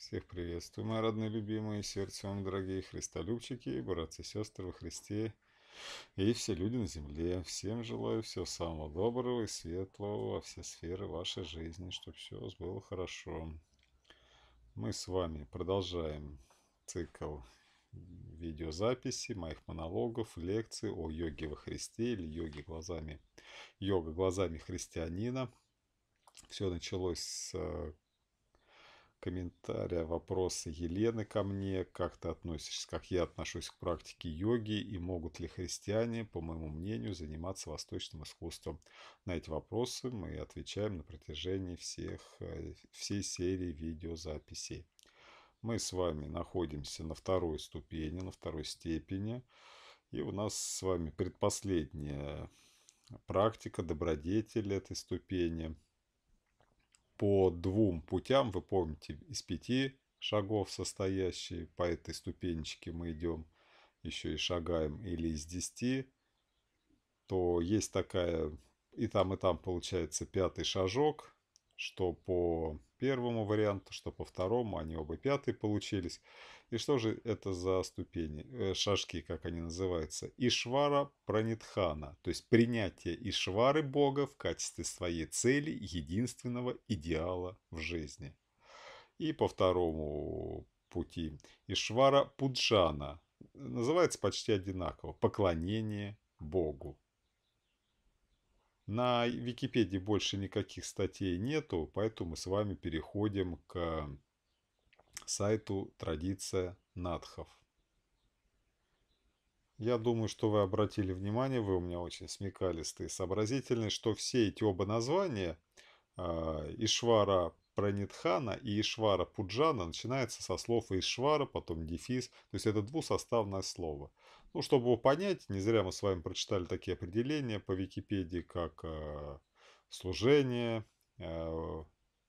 Всех приветствую, мои родные, любимые, сердце вам, дорогие христолюбчики, братья и сестры во Христе и все люди на земле. Всем желаю всего самого доброго и светлого во все сферы вашей жизни, чтобы все было хорошо. Мы с вами продолжаем цикл видеозаписи, моих монологов, лекций о йоге во Христе или йоге глазами, йога глазами христианина. Все началось с э, комментария, вопросы Елены ко мне, как ты относишься, как я отношусь к практике йоги и могут ли христиане, по моему мнению, заниматься восточным искусством. На эти вопросы мы отвечаем на протяжении всех, э, всей серии видеозаписей. Мы с вами находимся на второй ступени, на второй степени. И у нас с вами предпоследняя практика добродетели этой ступени – по двум путям, вы помните, из пяти шагов состоящие, по этой ступенечке мы идем, еще и шагаем, или из десяти, то есть такая, и там, и там получается пятый шажок, что по первому варианту, что по второму, они оба пятые получились. И что же это за ступени, э, шашки, как они называются? Ишвара Пранитхана, то есть принятие Ишвары Бога в качестве своей цели, единственного идеала в жизни. И по второму пути Ишвара Пуджана, называется почти одинаково, поклонение Богу. На Википедии больше никаких статей нету, поэтому мы с вами переходим к сайту «Традиция надхов». Я думаю, что вы обратили внимание, вы у меня очень смекалистые и сообразительные, что все эти оба названия а, Ишвара Пранитхана и Ишвара Пуджана начинается со слов Ишвара, потом дефис. То есть это двусоставное слово. Ну, чтобы его понять, не зря мы с вами прочитали такие определения по Википедии, как э, служение, э,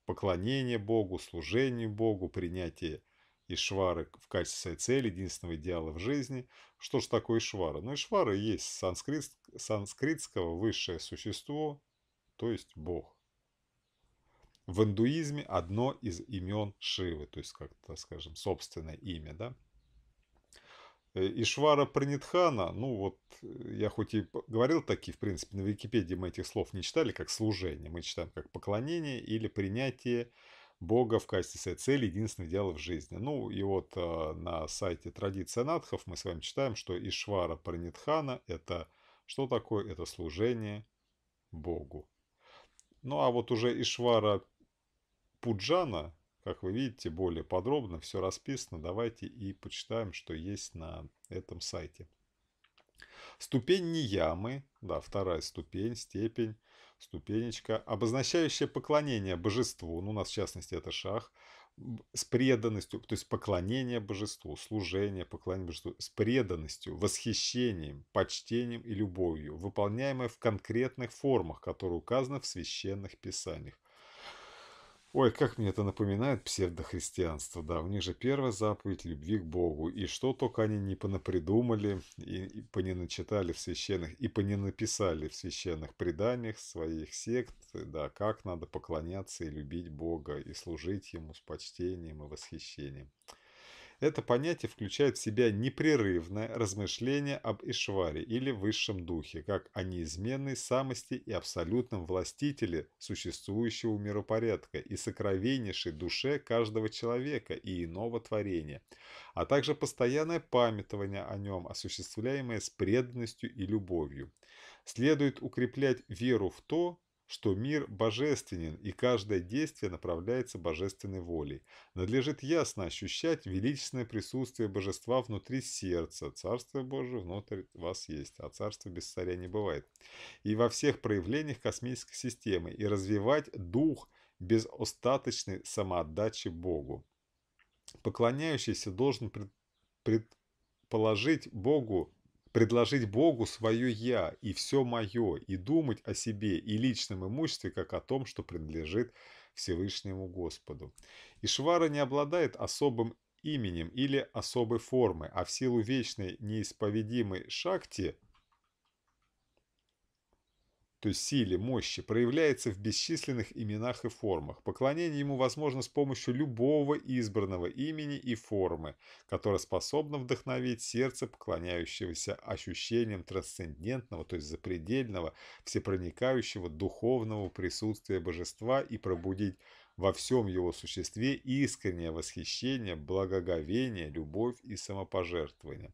поклонение Богу, служение Богу, принятие Ишвары в качестве своей цели, единственного идеала в жизни. Что же такое Ишвара? Ну, Ишвара есть санскрит, санскритского высшее существо, то есть Бог. В индуизме одно из имен Шивы, то есть, как-то, скажем, собственное имя, да? Э, Ишвара Пранитхана, ну вот, э, я хоть и говорил такие, в принципе, на Википедии мы этих слов не читали, как служение, мы читаем как поклонение или принятие Бога в качестве своей цели, единственного дела в жизни. Ну и вот э, на сайте Традиция Надхов мы с вами читаем, что Ишвара Пранитхана – это что такое? Это служение Богу. Ну а вот уже Ишвара Пуджана – как вы видите, более подробно все расписано. Давайте и почитаем, что есть на этом сайте. Ступень неямы, да, вторая ступень, степень, ступенечка, обозначающая поклонение божеству, ну, у нас в частности это шах, с преданностью, то есть поклонение божеству, служение, поклонение божеству, с преданностью, восхищением, почтением и любовью, выполняемое в конкретных формах, которые указаны в священных писаниях. Ой, как мне это напоминает псевдохристианство, да, у них же первая заповедь – любви к Богу. И что только они не понапридумали, и, и поненачитали в священных, и поненаписали в священных преданиях своих сект, да, как надо поклоняться и любить Бога, и служить Ему с почтением и восхищением. Это понятие включает в себя непрерывное размышление об Ишваре или высшем духе, как о неизменной самости и абсолютном властителе существующего миропорядка и сокровеннейшей душе каждого человека и иного творения, а также постоянное памятование о нем, осуществляемое с преданностью и любовью. Следует укреплять веру в то, что мир божественен и каждое действие направляется божественной волей. Надлежит ясно ощущать величественное присутствие божества внутри сердца. Царство Божие внутрь вас есть, а царство без царя не бывает. И во всех проявлениях космической системы, и развивать дух без остаточной самоотдачи Богу. Поклоняющийся должен предположить Богу предложить Богу свое «я» и все мое, и думать о себе и личном имуществе, как о том, что принадлежит Всевышнему Господу. Ишвара не обладает особым именем или особой формой, а в силу вечной неисповедимой шакти – то есть силе, мощи, проявляется в бесчисленных именах и формах. Поклонение ему возможно с помощью любого избранного имени и формы, которая способна вдохновить сердце поклоняющегося ощущением трансцендентного, то есть запредельного, всепроникающего духовного присутствия божества и пробудить во всем его существе искреннее восхищение, благоговение, любовь и самопожертвование.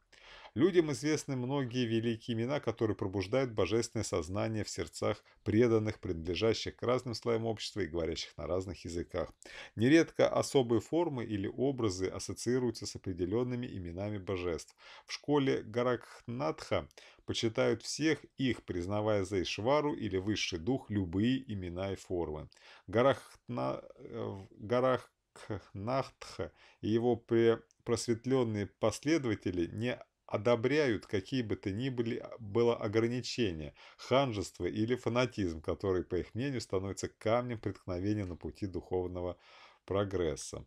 Людям известны многие великие имена, которые пробуждают божественное сознание в сердцах преданных, принадлежащих к разным слоям общества и говорящих на разных языках. Нередко особые формы или образы ассоциируются с определенными именами божеств. В школе Гаракхнатха почитают всех их, признавая за Ишвару или высший дух любые имена и формы. Гарахна... Э, Гарахнатха и его просветленные последователи не одобряют какие бы то ни были а, было ограничения, ханжество или фанатизм, который, по их мнению, становится камнем преткновения на пути духовного прогресса.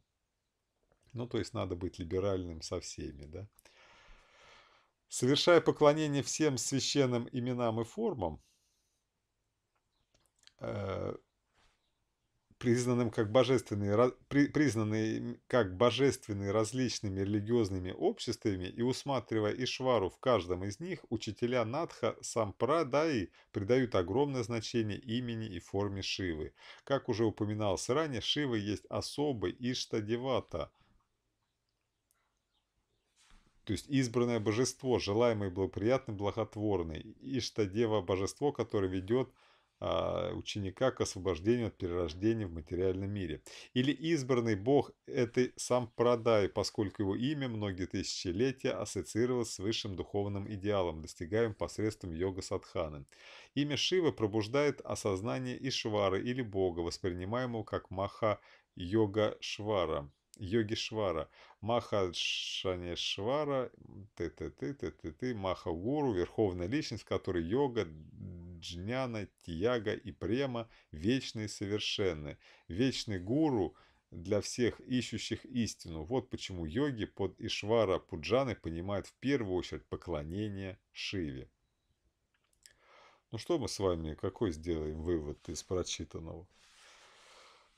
Ну, то есть надо быть либеральным со всеми, да. Совершая поклонение всем священным именам и формам, э признанным как божественные, при, признанные как божественные различными религиозными обществами и усматривая Ишвару в каждом из них, учителя Надха Сампрадаи придают огромное значение имени и форме Шивы. Как уже упоминалось ранее, Шива есть особый Иштадевата, то есть избранное божество, желаемое благоприятным, благотворное, Иштадева божество, которое ведет а, ученика к освобождению от перерождения в материальном мире. Или избранный бог – это сам Продай, поскольку его имя многие тысячелетия ассоциировалось с высшим духовным идеалом, достигаемым посредством йога садханы. Имя Шивы пробуждает осознание Ишвары или бога, воспринимаемого как Маха-йога-швара. йоги-швара, Маха Йогишвара, швара ты-ты-ты-ты-ты, Маха-гуру, верховная личность, которой йога Джняна, Тияга и Према вечные, и совершенны. Вечный гуру для всех ищущих истину. Вот почему йоги под Ишвара Пуджаны понимают в первую очередь поклонение Шиве. Ну что мы с вами, какой сделаем вывод из прочитанного?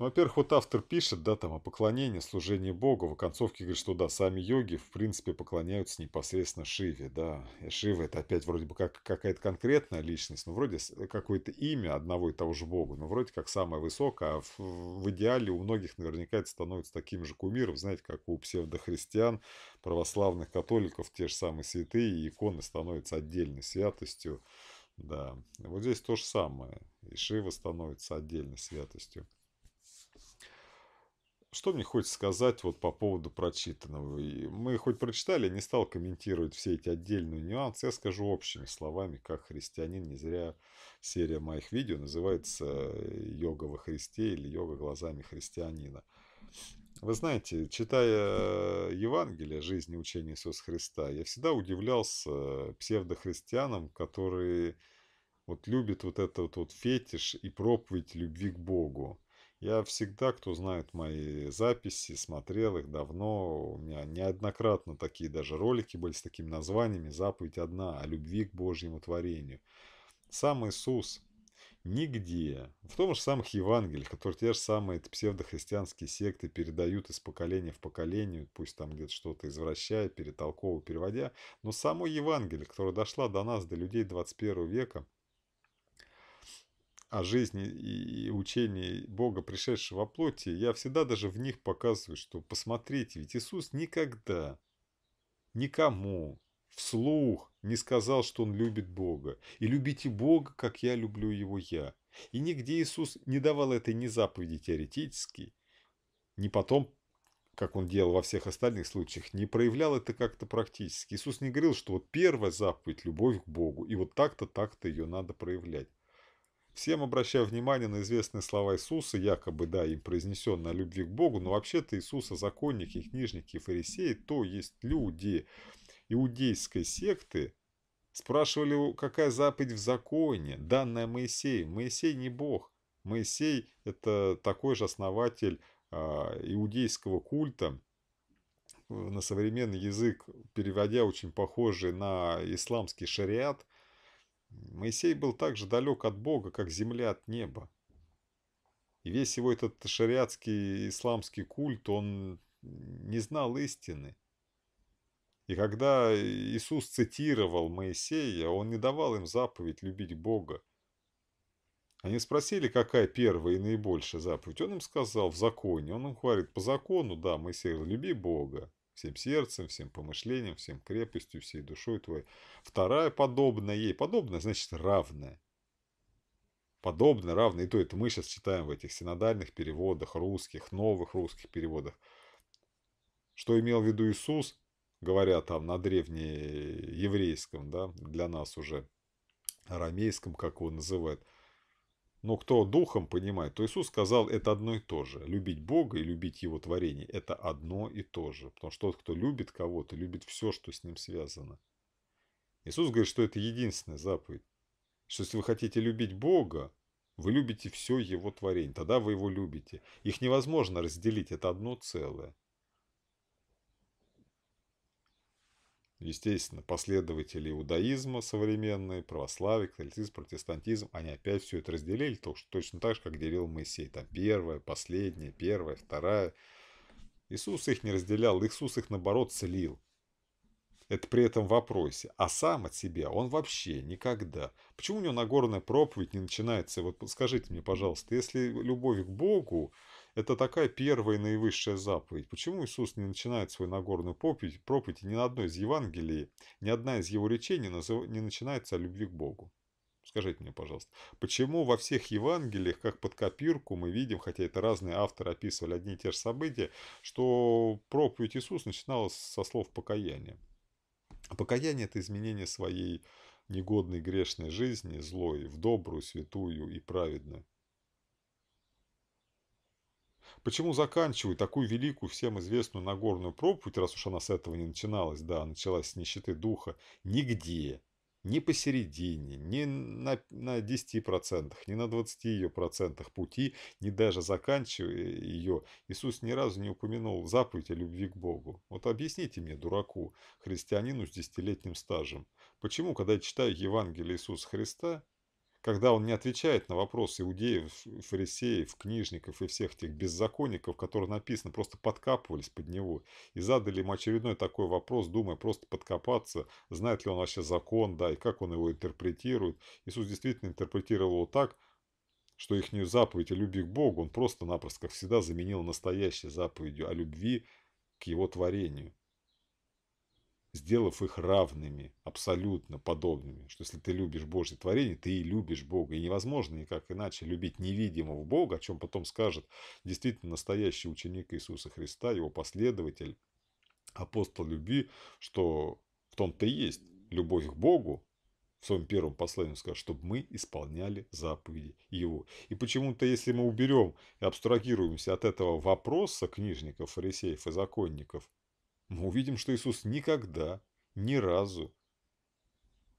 Ну, во-первых, вот автор пишет, да, там о поклонении, служении Богу. В концовке говорит, что да, сами йоги, в принципе, поклоняются непосредственно Шиве, да. И э, Шива это опять вроде бы как какая-то конкретная личность, ну, вроде э, какое-то имя одного и того же Бога, но вроде как самое высокое, а в, в идеале у многих наверняка это становится таким же кумиром, знаете, как у псевдохристиан, православных католиков, те же самые святые, иконы становятся отдельной святостью, да. Вот здесь то же самое, и Шива становится отдельной святостью что мне хочется сказать вот по поводу прочитанного. мы хоть прочитали, не стал комментировать все эти отдельные нюансы. Я скажу общими словами, как христианин. Не зря серия моих видео называется э, «Йога во Христе» или «Йога глазами христианина». Вы знаете, читая э, Евангелие жизни и учения Иисуса Христа, я всегда удивлялся э, псевдохристианам, которые вот любят вот этот вот фетиш и проповедь любви к Богу. Я всегда, кто знает мои записи, смотрел их давно. У меня неоднократно такие даже ролики были с такими названиями «Заповедь одна» о любви к Божьему творению. Сам Иисус нигде, в том же самых Евангелиях, которые те же самые псевдохристианские секты передают из поколения в поколение, пусть там где-то что-то извращая, перетолковывая, переводя, но само Евангелие, которое дошло до нас, до людей 21 века – о жизни и, и учении Бога, пришедшего во плоти, я всегда даже в них показываю, что посмотрите, ведь Иисус никогда никому вслух не сказал, что он любит Бога. И любите Бога, как я люблю его я. И нигде Иисус не давал этой ни заповеди теоретически, ни потом, как он делал во всех остальных случаях, не проявлял это как-то практически. Иисус не говорил, что вот первая заповедь – любовь к Богу, и вот так-то, так-то ее надо проявлять. Всем обращаю внимание на известные слова Иисуса, якобы, да, им произнесенные о любви к Богу, но вообще-то Иисуса законники, книжники и фарисеи, то есть люди иудейской секты, спрашивали, какая заповедь в законе, данная Моисеем. Моисей не Бог. Моисей – это такой же основатель а, иудейского культа, э, на современный язык, переводя очень похожий на исламский шариат, Моисей был так же далек от Бога, как земля от неба. И весь его этот шариатский исламский культ, он не знал истины. И когда Иисус цитировал Моисея, он не давал им заповедь любить Бога. Они спросили, какая первая и наибольшая заповедь. Он им сказал, в законе. Он им говорит, по закону, да, Моисей, люби Бога всем сердцем, всем помышлением, всем крепостью, всей душой твоей. Вторая подобная ей. Подобная значит равная. Подобная, равная. И то это мы сейчас читаем в этих синодальных переводах, русских, новых русских переводах. Что имел в виду Иисус, говоря там на древнееврейском, да, для нас уже арамейском, как его называют – но кто духом понимает, то Иисус сказал, это одно и то же. Любить Бога и любить Его творение – это одно и то же. Потому что тот, кто любит кого-то, любит все, что с ним связано. Иисус говорит, что это единственная заповедь. Что если вы хотите любить Бога, вы любите все Его творение, тогда вы Его любите. Их невозможно разделить, это одно целое. Естественно, последователи иудаизма современные, православие, католицизм, протестантизм, они опять все это разделили точно так же, как делил Моисей. Там первое, последнее, первое, второе. Иисус их не разделял, Иисус их, наоборот, целил. Это при этом вопросе. А сам от себя он вообще никогда. Почему у него Нагорная проповедь не начинается? Вот скажите мне, пожалуйста, если любовь к Богу, это такая первая и наивысшая заповедь. Почему Иисус не начинает свою Нагорную проповедь, проповедь ни на одной из Евангелий, ни одна из его речений не, назыв... не начинается о любви к Богу? Скажите мне, пожалуйста, почему во всех Евангелиях, как под копирку, мы видим, хотя это разные авторы описывали одни и те же события, что проповедь Иисуса начиналась со слов покаяния? покаяние – это изменение своей негодной грешной жизни, злой, в добрую, святую и праведную. Почему заканчиваю такую великую, всем известную Нагорную проповедь, раз уж она с этого не начиналась, да, началась с нищеты духа, нигде, ни посередине, ни на, на 10%, ни на 20 ее процентах пути, ни даже заканчивая э, ее, Иисус ни разу не упомянул заповедь о любви к Богу. Вот объясните мне, дураку, христианину с десятилетним стажем, почему, когда я читаю Евангелие Иисуса Христа, когда он не отвечает на вопрос иудеев, фарисеев, книжников и всех тех беззаконников, которые написано, просто подкапывались под него и задали ему очередной такой вопрос, думая просто подкопаться, знает ли он вообще закон, да, и как он его интерпретирует. Иисус действительно интерпретировал его так, что ихнюю заповедь о любви к Богу он просто-напросто, как всегда, заменил настоящей заповедью о любви к его творению сделав их равными, абсолютно подобными. Что если ты любишь Божье творение, ты и любишь Бога. И невозможно никак иначе любить невидимого Бога, о чем потом скажет действительно настоящий ученик Иисуса Христа, его последователь, апостол любви, что в том-то и есть любовь к Богу, в своем первом послании сказал, чтобы мы исполняли заповеди Его. И почему-то, если мы уберем и абстрагируемся от этого вопроса книжников, фарисеев и законников, мы увидим, что Иисус никогда, ни разу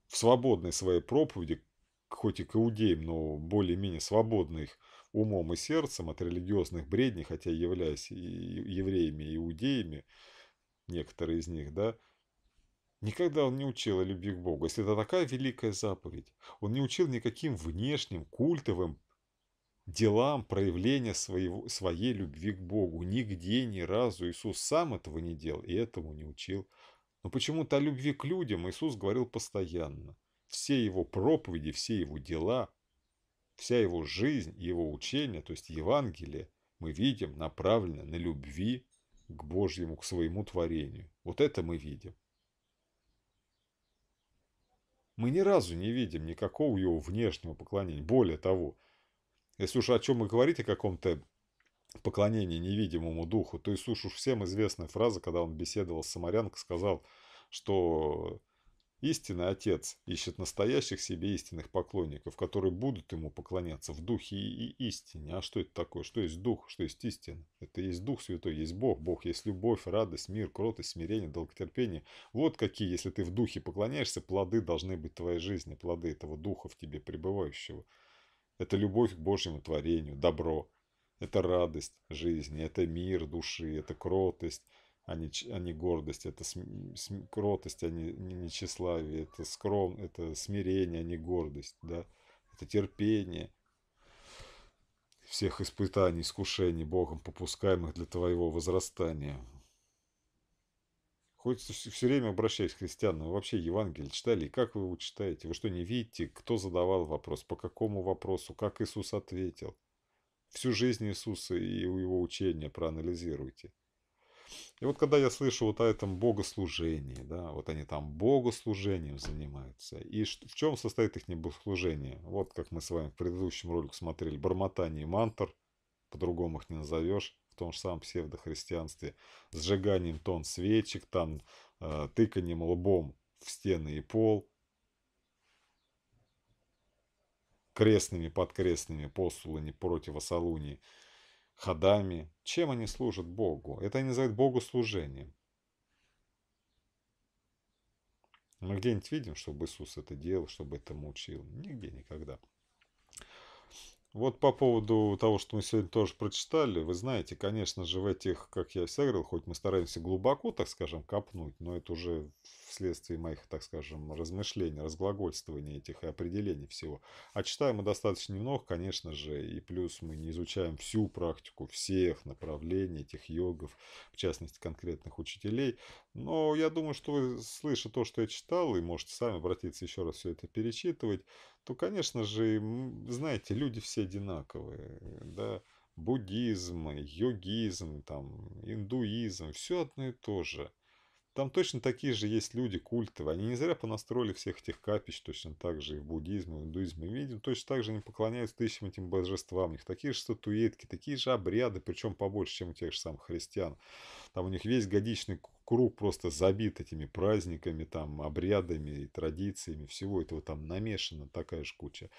в свободной своей проповеди, хоть и к иудеям, но более-менее свободных умом и сердцем от религиозных бредней, хотя являясь евреями, и иудеями, некоторые из них, да, Никогда он не учил о любви к Богу, если это такая великая заповедь. Он не учил никаким внешним, культовым делам проявления своего, своей любви к Богу. Нигде ни разу Иисус сам этого не делал и этому не учил. Но почему-то о любви к людям Иисус говорил постоянно. Все его проповеди, все его дела, вся его жизнь, его учение, то есть Евангелие, мы видим направлено на любви к Божьему, к своему творению. Вот это мы видим. Мы ни разу не видим никакого его внешнего поклонения. Более того, если уж о чем и говорить о каком-то поклонении невидимому духу, то есть уж всем известная фраза, когда он беседовал с Самарянкой, сказал, что истинный отец ищет настоящих себе истинных поклонников, которые будут ему поклоняться в духе и, истине. А что это такое? Что есть дух? Что есть истина? Это есть Дух Святой, есть Бог. Бог есть любовь, радость, мир, кротость, смирение, долготерпение. Вот какие, если ты в духе поклоняешься, плоды должны быть твоей жизни, плоды этого духа в тебе пребывающего. Это любовь к Божьему творению, добро. Это радость жизни, это мир души, это кротость, а не, а не гордость. Это см, см, кротость, а не, не, не тщеславие. Это, скром, это смирение, а не гордость. Да? Это терпение всех испытаний, искушений Богом, попускаемых для твоего возрастания. Хоть все время обращаясь к христианам, вы вообще Евангелие читали, и как вы его читаете? Вы что, не видите, кто задавал вопрос, по какому вопросу, как Иисус ответил? Всю жизнь Иисуса и его учения проанализируйте. И вот когда я слышу вот о этом богослужении, да, вот они там богослужением занимаются, и в чем состоит их богослужение? Вот как мы с вами в предыдущем ролике смотрели, бормотание мантр, по-другому их не назовешь, в том же самом псевдохристианстве, сжиганием тон свечек, там, э, тыканием лбом в стены и пол, крестными, подкрестными, постулами, противосолуни, ходами. Чем они служат Богу? Это они называют Богу служением. Мы где-нибудь видим, чтобы Иисус это делал, чтобы это мучил? Нигде никогда. Вот по поводу того, что мы сегодня тоже прочитали, вы знаете, конечно же, в этих, как я всегда говорил, хоть мы стараемся глубоко, так скажем, копнуть, но это уже вследствие моих, так скажем, размышлений, разглагольствований этих и определений всего. А читаем мы достаточно немного, конечно же, и плюс мы не изучаем всю практику всех направлений этих йогов, в частности, конкретных учителей. Но я думаю, что вы, слыша то, что я читал, и можете сами обратиться еще раз все это перечитывать, то, конечно же, знаете, люди все одинаковые, да, буддизм, йогизм, там, индуизм, все одно и то же – там точно такие же есть люди, культовые. Они не зря понастроили всех этих капищ точно так же и в буддизме, и в индуизме. Видим, точно так же они поклоняются тысячам этим божествам. У них такие же статуэтки, такие же обряды, причем побольше, чем у тех же самых христиан. Там у них весь годичный круг просто забит этими праздниками, там, обрядами и традициями. Всего этого там намешано такая же куча.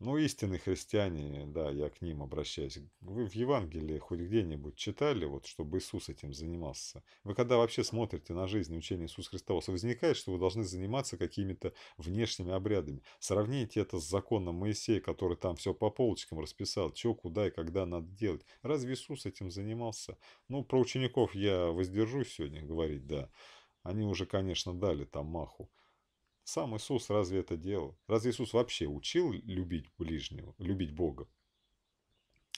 Ну, истинные христиане, да, я к ним обращаюсь. Вы в Евангелии хоть где-нибудь читали, вот, чтобы Иисус этим занимался? Вы когда вообще смотрите на жизнь учения Иисуса Христова, возникает, что вы должны заниматься какими-то внешними обрядами. Сравните это с законом Моисея, который там все по полочкам расписал, что, куда и когда надо делать. Разве Иисус этим занимался? Ну, про учеников я воздержусь сегодня говорить, да. Они уже, конечно, дали там маху. Сам Иисус разве это делал? Разве Иисус вообще учил любить ближнего, любить Бога?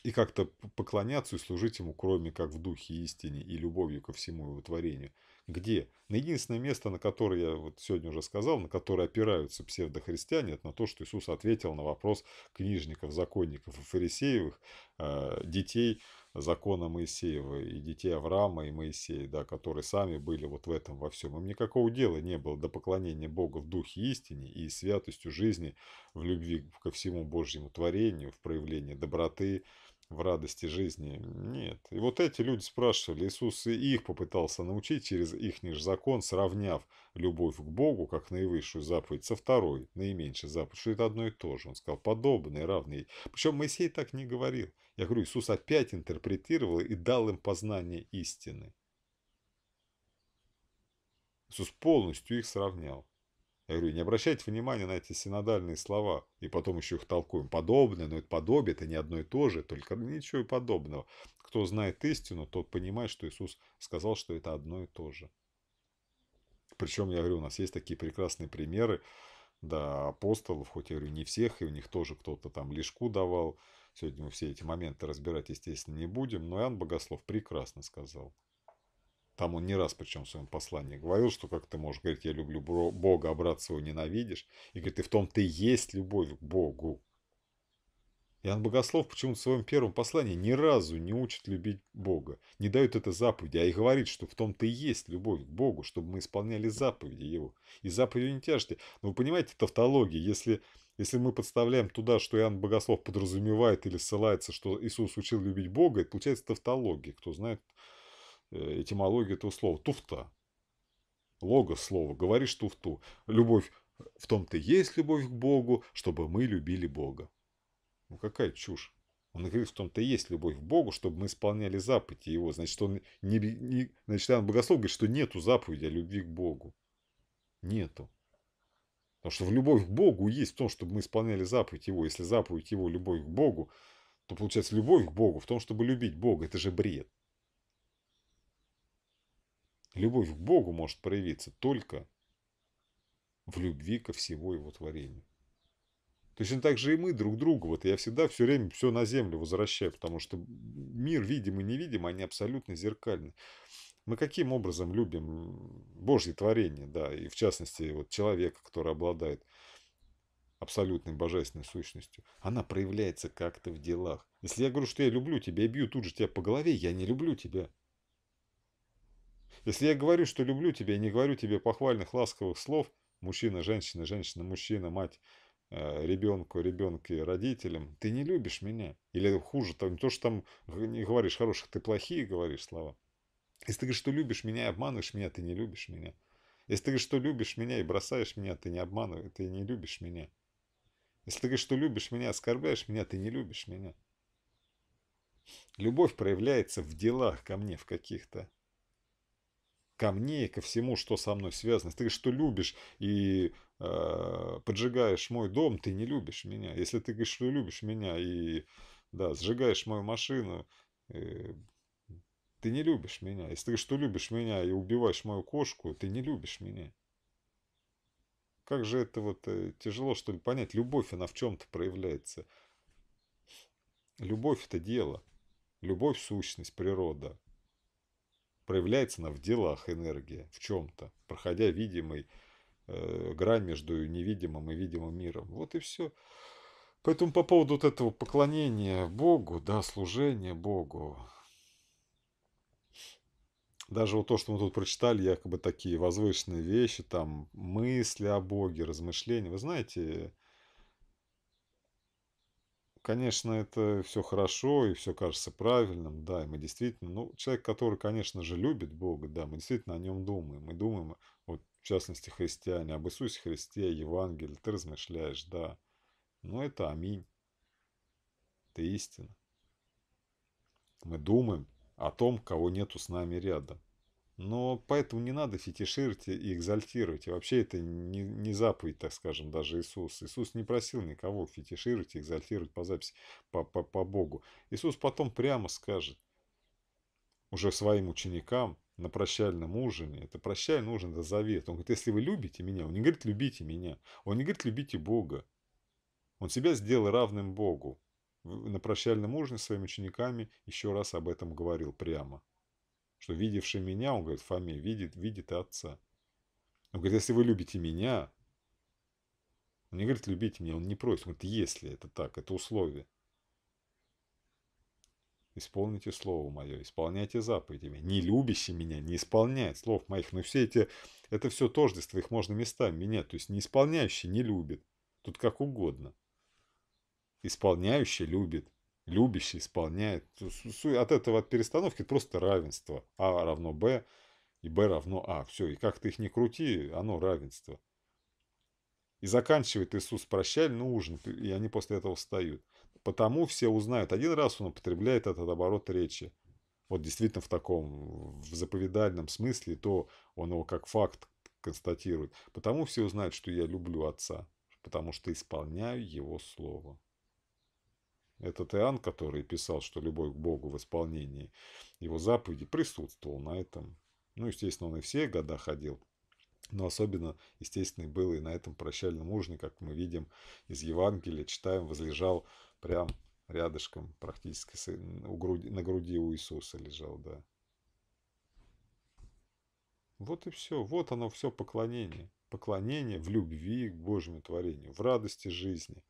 И как-то поклоняться и служить Ему, кроме как в духе истине и любовью ко всему Его творению. Где? На единственное место, на которое я вот сегодня уже сказал, на которое опираются псевдохристиане, это на то, что Иисус ответил на вопрос книжников, законников и фарисеевых, а, детей – закона Моисеева и детей Авраама и Моисея, да, которые сами были вот в этом во всем. Им никакого дела не было до поклонения Бога в духе истине и святостью жизни, в любви ко всему Божьему творению, в проявлении доброты, в радости жизни. Нет. И вот эти люди спрашивали, Иисус и их попытался научить через ихний же закон, сравняв любовь к Богу, как наивысшую заповедь, со второй, наименьшей заповедь, что это одно и то же. Он сказал, подобные равные Причем Моисей так не говорил. Я говорю, Иисус опять интерпретировал и дал им познание истины. Иисус полностью их сравнял. Я говорю, не обращайте внимания на эти синодальные слова. И потом еще их толкуем. Подобное, но это подобие, это не одно и то же, только ничего подобного. Кто знает истину, тот понимает, что Иисус сказал, что это одно и то же. Причем, я говорю, у нас есть такие прекрасные примеры, да, апостолов, хоть я говорю, не всех, и у них тоже кто-то там лишку давал. Сегодня мы все эти моменты разбирать, естественно, не будем, но Иоанн Богослов прекрасно сказал. Там он не раз, причем в своем послании, говорил, что как ты можешь говорить, я люблю Бога, а брат своего ненавидишь. И говорит, и в том ты есть любовь к Богу. Иоанн Богослов почему-то в своем первом послании ни разу не учит любить Бога, не дает это заповеди, а и говорит, что в том-то и есть любовь к Богу, чтобы мы исполняли заповеди Его. И заповеди не тяжкие. Но вы понимаете, тавтология, если, если мы подставляем туда, что Иоанн Богослов подразумевает или ссылается, что Иисус учил любить Бога, это получается тавтология. Кто знает, этимология этого слова. Туфта. Логос слова. Говоришь туфту. Любовь в том-то есть любовь к Богу, чтобы мы любили Бога. Ну какая чушь. Он говорит, в том-то есть любовь к Богу, чтобы мы исполняли заповеди его. Значит, он не, не значит, он богослов говорит, что нету заповеди о любви к Богу. Нету. Потому что в любовь к Богу есть в том, чтобы мы исполняли заповедь его. Если заповедь его – любовь к Богу, то получается любовь к Богу в том, чтобы любить Бога. Это же бред. Любовь к Богу может проявиться только в любви ко всего Его творению. Точно так же и мы друг другу. Вот я всегда все время все на землю возвращаю, потому что мир видим и невидим, они абсолютно зеркальны. Мы каким образом любим Божье творение, да, и в частности вот человека, который обладает абсолютной божественной сущностью, она проявляется как-то в делах. Если я говорю, что я люблю тебя и бью тут же тебя по голове, я не люблю тебя. Если я говорю, что люблю тебя, и не говорю тебе похвальных, ласковых слов, мужчина, женщина, женщина, мужчина, мать, э, ребенку, ребенке, родителям, ты не любишь меня. Или хуже, там, то, что там не говоришь хороших, ты плохие говоришь слова. Если ты говоришь, что любишь меня и обманываешь меня, ты не любишь меня. Если ты говоришь, что любишь меня и бросаешь меня, ты не обманываешь, ты не любишь меня. Если ты говоришь, что любишь меня, оскорбляешь меня, ты не любишь меня. Любовь проявляется в делах ко мне, в каких-то ко мне и ко всему, что со мной связано. Ты что любишь и э, поджигаешь мой дом, ты не любишь меня. Если ты говоришь, что любишь меня и да, сжигаешь мою машину, э, ты не любишь меня. Если ты что любишь меня и убиваешь мою кошку, ты не любишь меня. Как же это вот э, тяжело, что ли, понять. Любовь, она в чем-то проявляется. Любовь – это дело. Любовь – сущность, природа проявляется она в делах энергия, в чем-то, проходя видимый э, грань между невидимым и видимым миром. Вот и все. Поэтому по поводу вот этого поклонения Богу, да, служения Богу, даже вот то, что мы тут прочитали, якобы такие возвышенные вещи, там мысли о Боге, размышления. Вы знаете, конечно, это все хорошо, и все кажется правильным, да, и мы действительно, ну, человек, который, конечно же, любит Бога, да, мы действительно о нем думаем, мы думаем, вот, в частности, христиане, об Иисусе Христе, Евангелии, ты размышляешь, да, но ну, это аминь, это истина. Мы думаем о том, кого нету с нами рядом. Но поэтому не надо фетишировать и экзальтировать. И вообще это не, не заповедь, так скажем, даже Иисус. Иисус не просил никого фетишировать и экзальтировать по записи, по, по, по Богу. Иисус потом прямо скажет уже своим ученикам на прощальном ужине. Это прощальный ужин, это завет. Он говорит, если вы любите меня, он не говорит, любите меня. Он не говорит, любите Бога. Он себя сделал равным Богу. На прощальном ужине своими учениками еще раз об этом говорил прямо что видевший меня, он говорит, Фоме, видит, видит отца. Он говорит, если вы любите меня, он не говорит, любите меня, он не просит, он говорит, если это так, это условие. Исполните слово мое, исполняйте заповеди Не любящий меня не исполняет слов моих. Но все эти, это все тождество, их можно местами менять. То есть не исполняющий не любит. Тут как угодно. Исполняющий любит любящий, исполняет. От этого, от перестановки просто равенство. А равно Б и Б равно А. Все, и как ты их не крути, оно равенство. И заканчивает Иисус прощальный ну, ужин, и они после этого встают. Потому все узнают. Один раз он употребляет этот оборот речи. Вот действительно в таком, в заповедальном смысле, то он его как факт констатирует. Потому все узнают, что я люблю Отца, потому что исполняю Его Слово. Этот Иоанн, который писал, что любовь к Богу в исполнении его заповеди, присутствовал на этом. Ну, естественно, он и все года ходил. Но особенно, естественно, был и на этом прощальном ужине, как мы видим из Евангелия, читаем, возлежал прям рядышком, практически у груди, на груди у Иисуса лежал, да. Вот и все. Вот оно все поклонение. Поклонение в любви к Божьему творению, в радости жизни.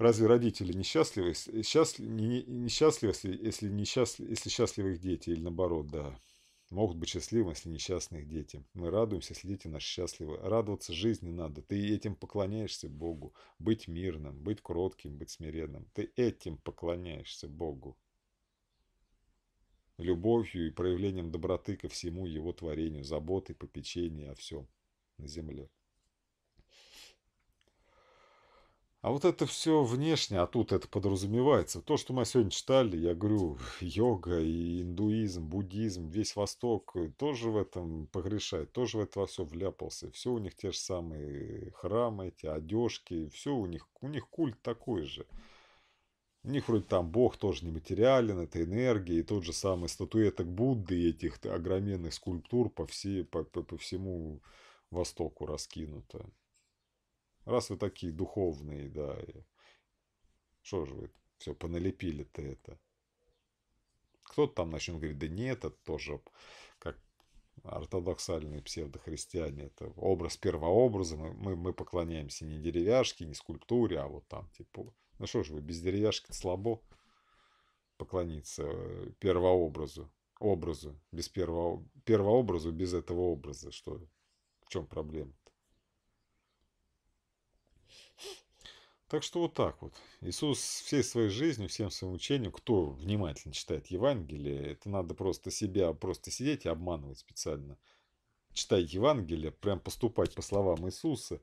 Разве родители несчастливы, счастли, несчастливы если, если, несчастливы, если счастливы их дети, или наоборот, да. Могут быть счастливы, если несчастны их дети. Мы радуемся, если дети наши счастливы. Радоваться жизни надо. Ты этим поклоняешься Богу. Быть мирным, быть кротким, быть смиренным. Ты этим поклоняешься Богу. Любовью и проявлением доброты ко всему Его творению, заботой, попечением о всем на земле. А вот это все внешне, а тут это подразумевается. То, что мы сегодня читали, я говорю, йога и индуизм, буддизм, весь Восток тоже в этом погрешает, тоже в это все вляпался. Все у них те же самые храмы, эти одежки, все у них, у них культ такой же. У них вроде там бог тоже нематериален, это энергия, и тот же самый статуэток Будды этих огроменных скульптур по, всей по, по, по всему Востоку раскинуто. Раз вы такие духовные, да, что же вы все поналепили-то это? Кто-то там начнет говорить, да нет, это тоже как ортодоксальные псевдохристиане, это образ первообраза, мы, мы, мы поклоняемся не деревяшке, не скульптуре, а вот там, типа, ну что же вы, без деревяшки слабо поклониться э, первообразу, образу, без первого, первообразу, без этого образа, что, в чем проблема-то? Так что вот так вот. Иисус всей своей жизнью, всем своим учением, кто внимательно читает Евангелие, это надо просто себя, просто сидеть и обманывать специально. Читай Евангелие, прям поступать по словам Иисуса.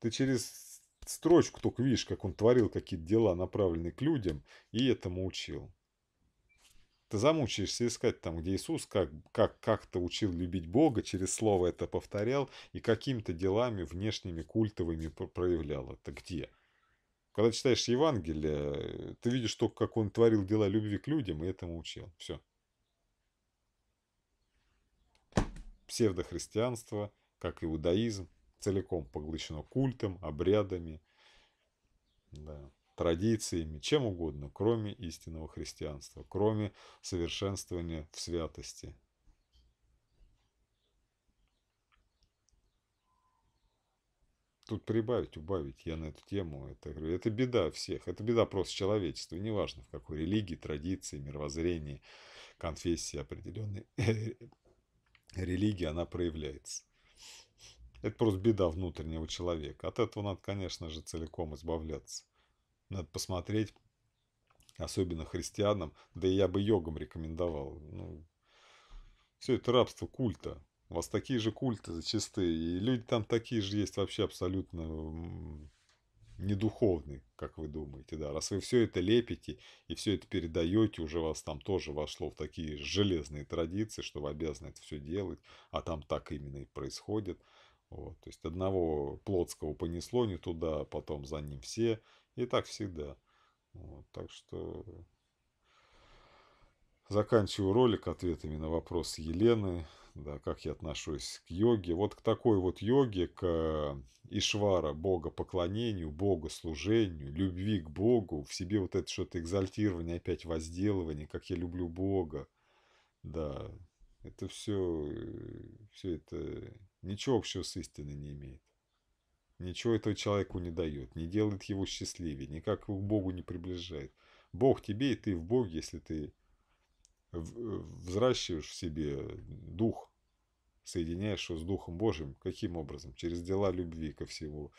Ты через строчку только видишь, как он творил какие-то дела, направленные к людям, и этому учил. Ты замучаешься искать там, где Иисус как, как, как-то учил любить Бога, через слово это повторял и какими-то делами внешними, культовыми проявлял это. Где? Когда читаешь Евангелие, ты видишь то, как он творил дела любви к людям и этому учил. Все. Псевдохристианство, как иудаизм, целиком поглощено культом, обрядами, да, традициями, чем угодно, кроме истинного христианства, кроме совершенствования в святости, Тут прибавить, убавить я на эту тему. Это, это беда всех. Это беда просто человечества. Неважно, в какой религии, традиции, мировоззрении, конфессии определенной э, религии она проявляется. Это просто беда внутреннего человека. От этого надо, конечно же, целиком избавляться. Надо посмотреть, особенно христианам, да и я бы йогам рекомендовал. Ну, все это рабство культа. У вас такие же культы зачастые. И люди там такие же есть вообще абсолютно недуховные, как вы думаете, да. Раз вы все это лепите и все это передаете, уже вас там тоже вошло в такие железные традиции, что вы обязаны это все делать, а там так именно и происходит. Вот. То есть одного плотского понесло не туда, а потом за ним все, и так всегда. Вот. Так что заканчиваю ролик ответами на вопрос Елены да, как я отношусь к йоге, вот к такой вот йоге, к Ишвара, Бога поклонению, Богу служению, любви к Богу, в себе вот это что-то экзальтирование, опять возделывание, как я люблю Бога, да, это все, э, все это ничего общего с истиной не имеет. Ничего этого человеку не дает, не делает его счастливее, никак его к Богу не приближает. Бог тебе, и ты в Боге, если ты Э, взращиваешь в себе дух, соединяешь его с Духом Божьим. Каким образом? Через дела любви ко всему,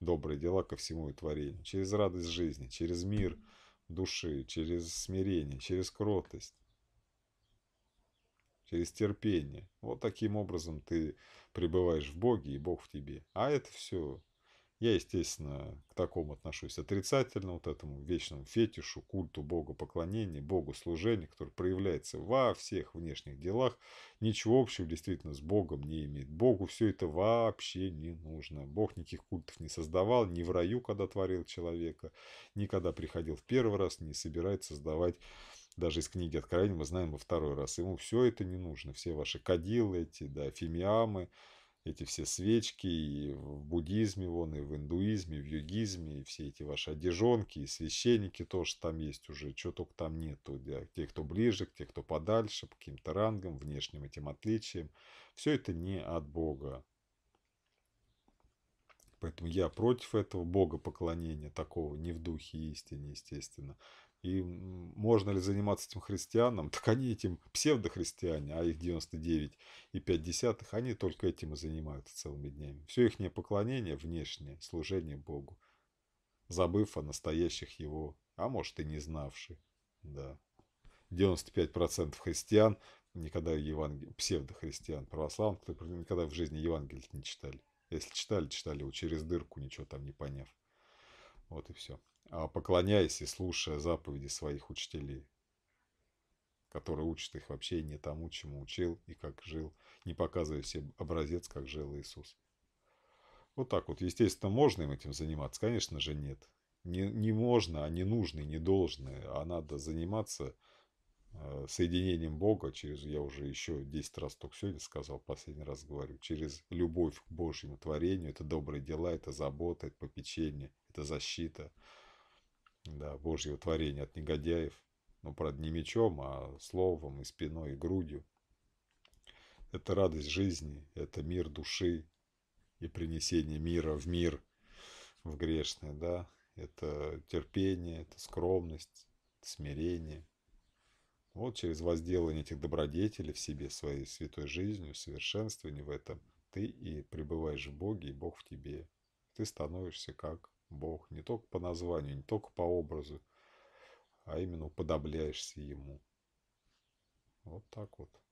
добрые дела ко всему и творению, через радость жизни, через мир души, через смирение, через кротость, через терпение. Вот таким образом ты пребываешь в Боге и Бог в тебе. А это все я, естественно, к такому отношусь отрицательно, вот этому вечному фетишу, культу богу поклонения, богу служения, который проявляется во всех внешних делах. Ничего общего действительно с богом не имеет. Богу все это вообще не нужно. Бог никаких культов не создавал, ни в раю, когда творил человека, ни когда приходил в первый раз, не собирается создавать даже из книги Откровения мы знаем во второй раз. Ему все это не нужно. Все ваши кадилы эти, да, фимиамы, эти все свечки, и в буддизме вон, и в индуизме, и в югизме и все эти ваши одежонки, и священники тоже там есть уже, чего только там нету, для тех, кто ближе, тех, кто подальше, по каким-то рангам, внешним этим отличиям, все это не от Бога. Поэтому я против этого богопоклонения, такого не в духе истины естественно и можно ли заниматься этим христианам, так они этим псевдохристиане, а их 99,5, они только этим и занимаются целыми днями. Все их поклонение внешнее, служение Богу, забыв о настоящих его, а может и не знавших. Да. 95% христиан никогда евангел... псевдохристиан, православных, кто никогда в жизни Евангелие не читали. Если читали, читали его через дырку, ничего там не поняв. Вот и все. А поклоняясь и слушая заповеди своих учителей, которые учат их вообще не тому, чему учил и как жил, не показывая себе образец, как жил Иисус. Вот так вот. Естественно, можно им этим заниматься? Конечно же, нет. Не, не можно, а не нужно, не должно, а надо заниматься – Э, соединением Бога, через, я уже еще 10 раз только сегодня сказал, последний раз говорю, через любовь к Божьему творению, это добрые дела, это забота, это попечение, это защита да, Божьего творения от негодяев. но ну, правда, не мечом, а словом, и спиной, и грудью. Это радость жизни, это мир души и принесение мира в мир, в грешное, да. Это терпение, это скромность, смирение – вот через возделание этих добродетелей в себе своей святой жизнью, совершенствование в этом, ты и пребываешь в Боге, и Бог в тебе. Ты становишься как Бог, не только по названию, не только по образу, а именно уподобляешься Ему. Вот так вот.